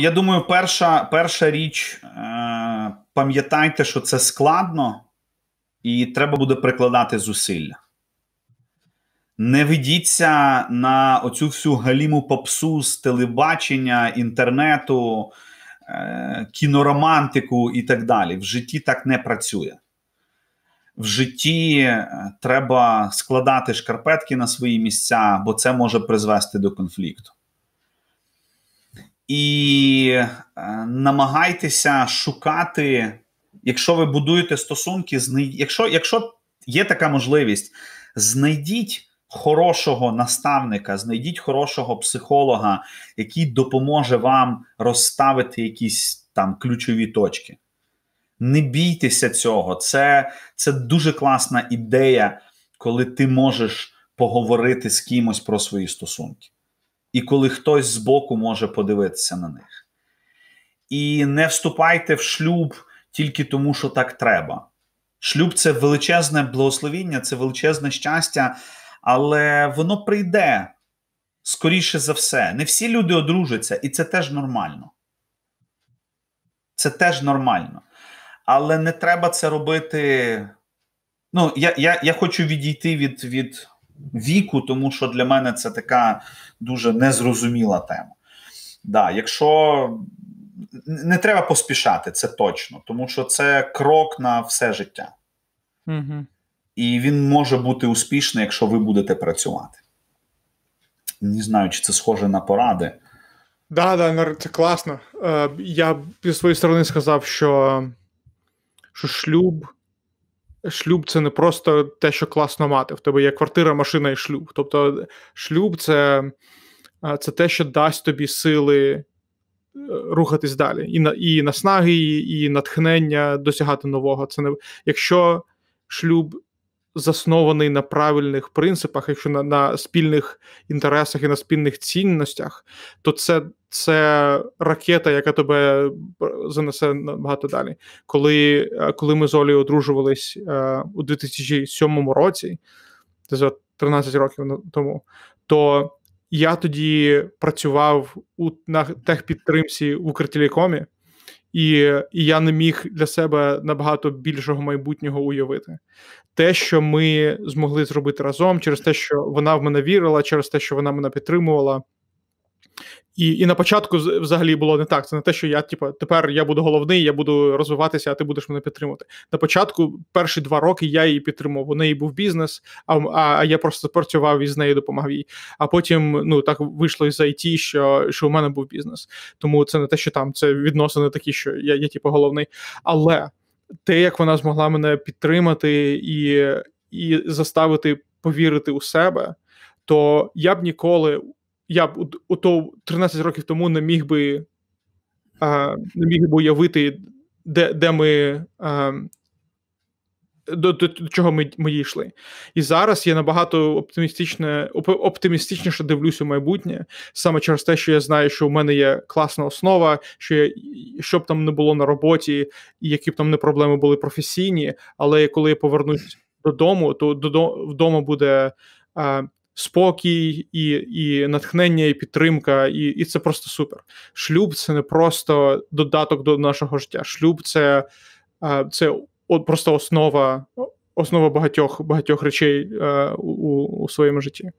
Я думаю, перша перша річ, е, пам'ятайте, що це складно і треба буде прикладати зусилля. Не ведіться на оцю всю галіму попсу з телебачення, інтернету, е, кіноромантику і так далі. В житті так не працює. В житті е, треба складати шкарпетки на свої місця, бо це може призвести до конфлікту і е, намагайтеся шукати, якщо ви будуєте стосунки, якщо, якщо є така можливість, знайдіть. Хорошого наставника, знайдіть хорошого психолога, який допоможе вам розставити якісь там ключові точки. Не бійтеся цього. Це це дуже класна ідея, коли ти можеш поговорити з кимось про свої стосунки і коли хтось збоку може подивитися на них. І не вступайте в шлюб тільки тому, що так треба. Шлюб це величезне благословіння, це величезне щастя, але воно прийде скоріше за все. Не всі люди одружаться, і це теж нормально. Це теж нормально. Але не треба це робити. Ну, я я, я хочу відійти від від віку, тому що для мене це така дуже незрозуміла тема. Да, Якщо не треба поспішати, це точно, тому що це крок на все життя. Угу. І він може бути успішний, якщо ви будете працювати. Не знаю, чи це схоже на поради. Да, да, це класно. Е, я зі своєї сторони сказав, що що шлюб шлюб це не просто те, що класно мати. В тебе є квартира, машина і шлюб. Тобто, шлюб це е, це те, що дасть тобі сили е, рухатись далі. І на, і наснаги, і, і натхнення досягати нового. Це не Якщо шлюб заснований на правильних принципах, якщо на, на спільних інтересах і на спільних цінностях, то це це ракета, яка тебе е, занесе набагато далі. Коли е, коли ми з Олею одружувались е, у 2007 році, це за 13 років тому, то я тоді працював у на техпідтримці в Укртелекомі, і, і я не міг для себе набагато більшого майбутнього уявити. Те, що ми змогли зробити разом, через те, що вона в мене вірила, через те, що вона мене підтримувала, і і на початку взагалі було не так. Це не те, що я, типу, тепер я буду головний, я буду розвиватися, а ти будеш мене підтримувати. На початку, перші два роки, я її підтримував. У неї був бізнес, а а я просто працював із нею, допомагав їй. А потім ну так вийшло із IT, що що у мене був бізнес. Тому це не те, що там це відносини такі, що я, я типу, головний. Але те, як вона змогла мене підтримати і, і заставити повірити у себе, то я б ніколи я б у то 13 років тому не міг би а, не міг би уявити, де де ми а, до, до до, чого ми ми дійшли. І зараз я набагато оптимістичне, оптимістичніше дивлюсь у майбутнє, саме через те, що я знаю, що у мене є класна основа, що я що там не було на роботі, і які б там не проблеми були професійні. Але коли я повернусь додому, то додому вдома буде. А, спокій, і і натхнення, і підтримка, і і це просто супер. Шлюб це не просто додаток до нашого життя. Шлюб це е, це просто основа основа багатьох багатьох речей е, у, у своєму житті.